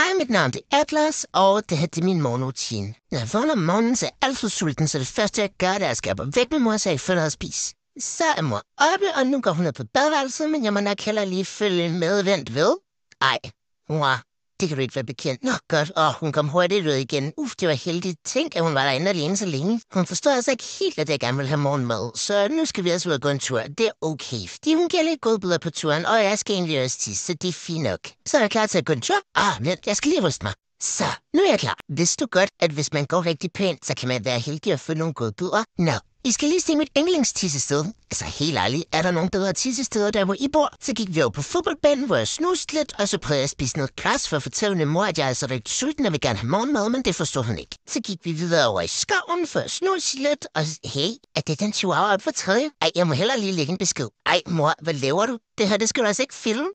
Hej, mit navn er Atlas, og det her er min morgenrutine. Når jeg vågner om morgenen, så er jeg altid sulten, så det første, jeg gør, det er at skabe væk med mor, så jeg følger at spise. Så er mor oppe, og nu går hun ned på badeværelset, men jeg må nok heller lige følge med vent ved. Ej, mor, det kan du ikke være bekendt. Nå, godt. Åh, hun kom hurtigt ud igen. Uff, det var heldigt. Tænk, at hun var derinde alene så længe. Hun forstod altså ikke helt, at jeg gerne ville have morgenmad. Så nu skal vi også altså ud og gå en tur. Det er okay, fordi hun giver lidt godbidder på turen, og jeg skal egentlig også tisse, så det er fint nok. Så er jeg klar til at gå en tur. Ah, men jeg skal lige ryste mig. Så, nu er jeg klar. Vidste du godt, at hvis man går rigtig pænt, så kan man være heldig at få nogle godbidder? Nå, i skal lige se mit yndlingstissested. Altså helt ærligt, er der nogen bedre tissesteder, der hvor I bor? Så gik vi over på fodboldbanen, hvor jeg snuste lidt, og så prøvede jeg at spise noget græs for at fortælle min mor, at jeg er så rigtig sulten og vil gerne have morgenmad, men det forstod hun ikke. Så gik vi videre over i skoven for at snuse lidt, og hey, er det den chihuahua op for tredje? Ej, jeg må hellere lige lægge en besked. Ej, mor, hvad laver du? Det her, det skal du altså ikke filme.